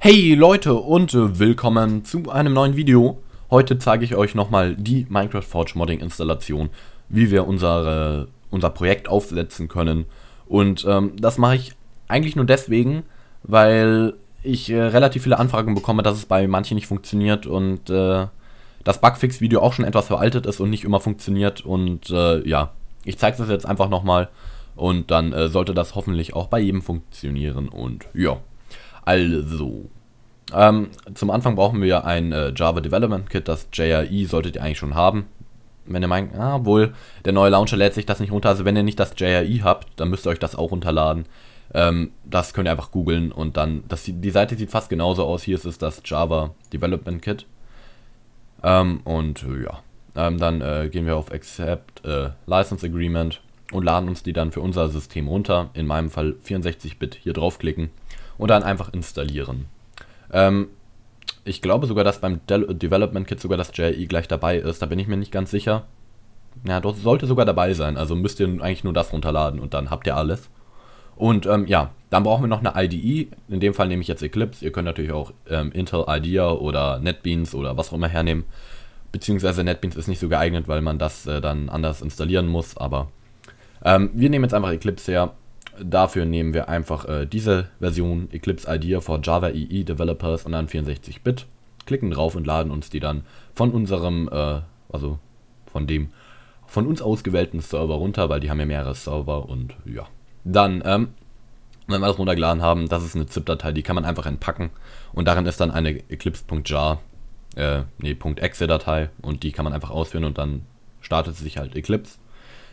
Hey Leute und willkommen zu einem neuen Video. Heute zeige ich euch nochmal die Minecraft Forge Modding Installation, wie wir unsere, unser Projekt aufsetzen können. Und ähm, das mache ich eigentlich nur deswegen, weil ich äh, relativ viele Anfragen bekomme, dass es bei manchen nicht funktioniert und äh, das Bugfix-Video auch schon etwas veraltet ist und nicht immer funktioniert. Und äh, ja, ich zeige es jetzt einfach nochmal und dann äh, sollte das hoffentlich auch bei jedem funktionieren und ja. Also, ähm, zum Anfang brauchen wir ein äh, Java Development Kit, das JRE solltet ihr eigentlich schon haben. Wenn ihr meint, ah, wohl, der neue Launcher lädt sich das nicht runter. Also wenn ihr nicht das JRE habt, dann müsst ihr euch das auch runterladen. Ähm, das könnt ihr einfach googeln und dann, das, die Seite sieht fast genauso aus. Hier ist es das Java Development Kit. Ähm, und äh, ja, ähm, dann äh, gehen wir auf Accept äh, License Agreement und laden uns die dann für unser System runter. In meinem Fall 64-Bit hier draufklicken und dann einfach installieren. Ähm, ich glaube sogar, dass beim De Development Kit sogar das JE gleich dabei ist. Da bin ich mir nicht ganz sicher. Ja, dort sollte sogar dabei sein. Also müsst ihr eigentlich nur das runterladen und dann habt ihr alles. Und ähm, ja, dann brauchen wir noch eine IDE. In dem Fall nehme ich jetzt Eclipse. Ihr könnt natürlich auch ähm, Intel IDEA oder NetBeans oder was auch immer hernehmen. Beziehungsweise NetBeans ist nicht so geeignet, weil man das äh, dann anders installieren muss. Aber ähm, wir nehmen jetzt einfach Eclipse her Dafür nehmen wir einfach äh, diese Version Eclipse Idea for Java EE e Developers und dann 64-Bit, klicken drauf und laden uns die dann von unserem, äh, also von dem von uns ausgewählten Server runter, weil die haben ja mehrere Server und ja. Dann, ähm, wenn wir das runtergeladen haben, das ist eine ZIP-Datei, die kann man einfach entpacken und darin ist dann eine Eclipse.jar, äh, nee, .exe-Datei und die kann man einfach ausführen und dann startet sich halt Eclipse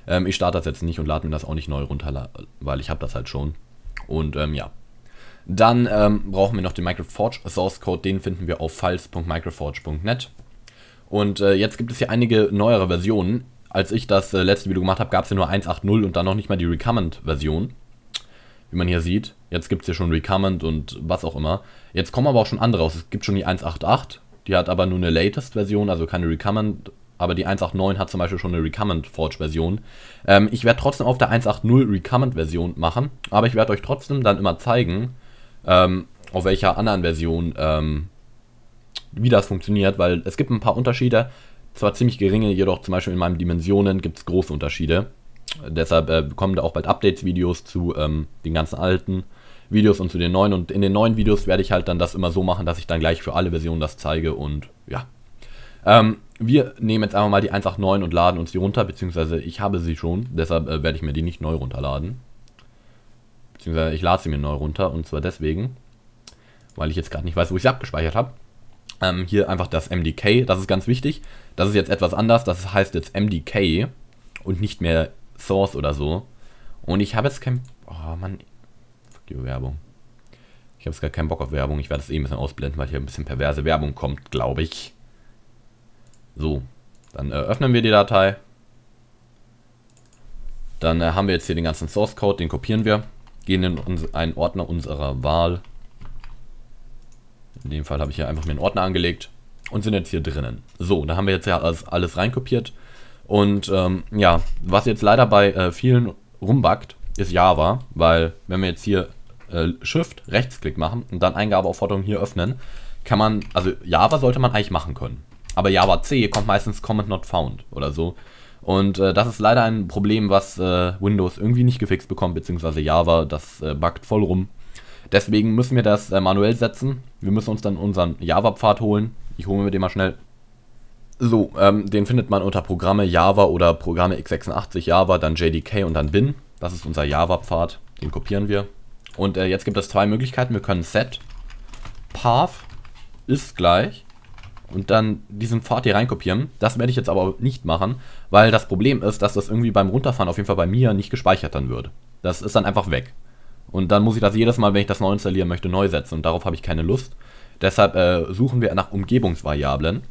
ähm, ich starte das jetzt nicht und lade mir das auch nicht neu runter, weil ich habe das halt schon. Und ähm, ja. Dann ähm, brauchen wir noch den Microforge Source Code, den finden wir auf files.microforge.net. Und äh, jetzt gibt es hier einige neuere Versionen. Als ich das äh, letzte Video gemacht habe, gab es ja nur 1.8.0 und dann noch nicht mal die Recommend-Version. Wie man hier sieht. Jetzt gibt es hier schon Recommend und was auch immer. Jetzt kommen aber auch schon andere raus. Es gibt schon die 1.8.8, die hat aber nur eine Latest-Version, also keine Recommend version aber die 1.8.9 hat zum Beispiel schon eine Recumbent Forge Version. Ähm, ich werde trotzdem auf der 1.8.0 Recumbent Version machen, aber ich werde euch trotzdem dann immer zeigen, ähm, auf welcher anderen Version, ähm, wie das funktioniert, weil es gibt ein paar Unterschiede, zwar ziemlich geringe, jedoch zum Beispiel in meinen Dimensionen gibt es große Unterschiede. Deshalb äh, kommen da auch bald Updates-Videos zu ähm, den ganzen alten Videos und zu den neuen. Und in den neuen Videos werde ich halt dann das immer so machen, dass ich dann gleich für alle Versionen das zeige und ja. Ähm, wir nehmen jetzt einfach mal die 189 und laden uns die runter, beziehungsweise ich habe sie schon, deshalb äh, werde ich mir die nicht neu runterladen. Beziehungsweise ich lade sie mir neu runter und zwar deswegen, weil ich jetzt gerade nicht weiß, wo ich sie abgespeichert habe. Ähm, hier einfach das MDK, das ist ganz wichtig. Das ist jetzt etwas anders, das heißt jetzt MDK und nicht mehr Source oder so. Und ich habe jetzt kein... Oh Mann, fuck die Werbung. Ich habe jetzt gar keinen Bock auf Werbung, ich werde es eh ein bisschen ausblenden, weil hier ein bisschen perverse Werbung kommt, glaube ich. So, dann äh, öffnen wir die Datei. Dann äh, haben wir jetzt hier den ganzen Source Code, den kopieren wir. Gehen in uns, einen Ordner unserer Wahl. In dem Fall habe ich hier einfach mir einen Ordner angelegt und sind jetzt hier drinnen. So, da haben wir jetzt ja alles, alles reinkopiert. Und ähm, ja, was jetzt leider bei äh, vielen rumbackt, ist Java, weil wenn wir jetzt hier äh, Shift Rechtsklick machen und dann Eingabe hier öffnen, kann man, also Java sollte man eigentlich machen können. Aber Java C kommt meistens Comment Not Found oder so. Und äh, das ist leider ein Problem, was äh, Windows irgendwie nicht gefixt bekommt, beziehungsweise Java, das äh, buggt voll rum. Deswegen müssen wir das äh, manuell setzen. Wir müssen uns dann unseren Java-Pfad holen. Ich hole mir den mal schnell. So, ähm, den findet man unter Programme Java oder Programme x86 Java, dann JDK und dann bin. Das ist unser Java-Pfad. Den kopieren wir. Und äh, jetzt gibt es zwei Möglichkeiten. Wir können set path ist gleich und dann diesen Pfad hier reinkopieren. Das werde ich jetzt aber nicht machen, weil das Problem ist, dass das irgendwie beim Runterfahren auf jeden Fall bei mir nicht gespeichert dann wird. Das ist dann einfach weg. Und dann muss ich das jedes Mal, wenn ich das neu installieren möchte, neu setzen. Und darauf habe ich keine Lust. Deshalb äh, suchen wir nach Umgebungsvariablen.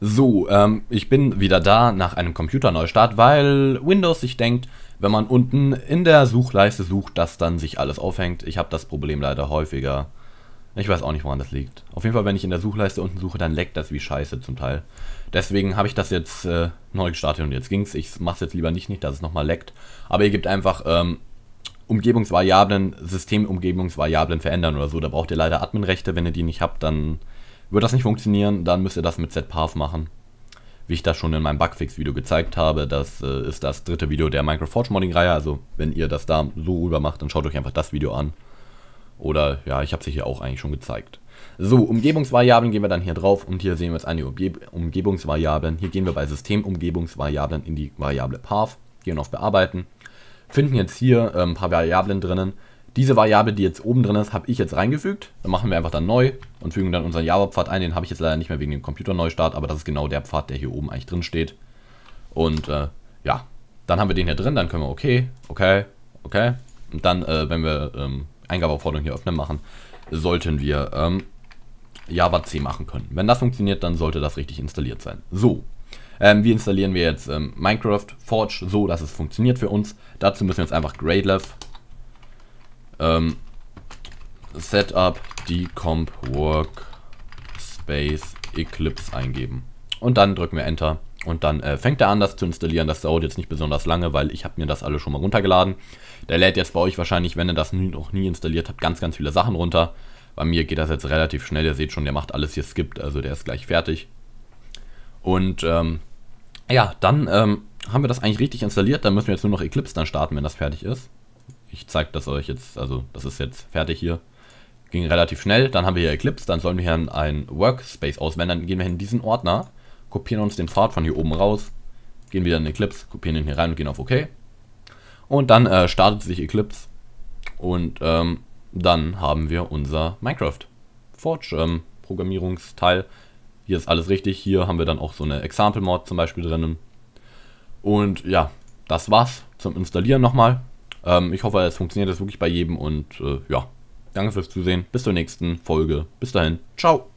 So, ähm, ich bin wieder da nach einem Computerneustart, weil Windows sich denkt, wenn man unten in der Suchleiste sucht, dass dann sich alles aufhängt. Ich habe das Problem leider häufiger. Ich weiß auch nicht, woran das liegt. Auf jeden Fall, wenn ich in der Suchleiste unten suche, dann leckt das wie scheiße zum Teil. Deswegen habe ich das jetzt äh, neu gestartet und jetzt ging's. Ich mache es jetzt lieber nicht, nicht, dass es nochmal leckt. Aber ihr gebt einfach ähm, Umgebungsvariablen, Systemumgebungsvariablen verändern oder so. Da braucht ihr leider Adminrechte. Wenn ihr die nicht habt, dann wird das nicht funktionieren. Dann müsst ihr das mit zpath machen. Wie ich das schon in meinem Bugfix-Video gezeigt habe, das äh, ist das dritte Video der microforge Modding-Reihe. Also wenn ihr das da so rüber macht, dann schaut euch einfach das Video an. Oder ja, ich habe sie hier auch eigentlich schon gezeigt. So, Umgebungsvariablen gehen wir dann hier drauf und hier sehen wir jetzt eine Umge Umgebungsvariablen. Hier gehen wir bei Systemumgebungsvariablen in die Variable Path, gehen auf Bearbeiten, finden jetzt hier äh, ein paar Variablen drinnen. Diese Variable, die jetzt oben drin ist, habe ich jetzt reingefügt. Dann machen wir einfach dann neu und fügen dann unseren Java-Pfad ein. Den habe ich jetzt leider nicht mehr wegen dem Computerneustart, aber das ist genau der Pfad, der hier oben eigentlich drin steht. Und äh, ja, dann haben wir den hier drin, dann können wir okay, okay, okay. Und dann, äh, wenn wir ähm, Eingabeaufforderung hier öffnen machen, sollten wir ähm, Java C machen können. Wenn das funktioniert, dann sollte das richtig installiert sein. So, ähm, wie installieren wir jetzt ähm, Minecraft Forge so, dass es funktioniert für uns? Dazu müssen wir jetzt einfach Gradlev ähm, Setup Decomp Workspace Eclipse eingeben. Und dann drücken wir Enter und dann äh, fängt er an, das zu installieren. Das dauert jetzt nicht besonders lange, weil ich habe mir das alle schon mal runtergeladen. Der lädt jetzt bei euch wahrscheinlich, wenn ihr das nie, noch nie installiert habt, ganz, ganz viele Sachen runter. Bei mir geht das jetzt relativ schnell. Ihr seht schon, der macht alles hier skippt, also der ist gleich fertig. Und ähm, ja, dann ähm, haben wir das eigentlich richtig installiert. Dann müssen wir jetzt nur noch Eclipse dann starten, wenn das fertig ist. Ich zeige das euch jetzt, also das ist jetzt fertig hier. Ging relativ schnell. Dann haben wir hier Eclipse, dann sollen wir hier einen Workspace auswählen. Dann gehen wir in diesen Ordner kopieren uns den Pfad von hier oben raus, gehen wieder in Eclipse, kopieren den hier rein und gehen auf OK. Und dann äh, startet sich Eclipse und ähm, dann haben wir unser Minecraft Forge ähm, Programmierungsteil. Hier ist alles richtig, hier haben wir dann auch so eine Example-Mod zum Beispiel drinnen. Und ja, das war's zum Installieren nochmal. Ähm, ich hoffe, es funktioniert jetzt wirklich bei jedem und äh, ja, danke fürs Zusehen. Bis zur nächsten Folge. Bis dahin, ciao.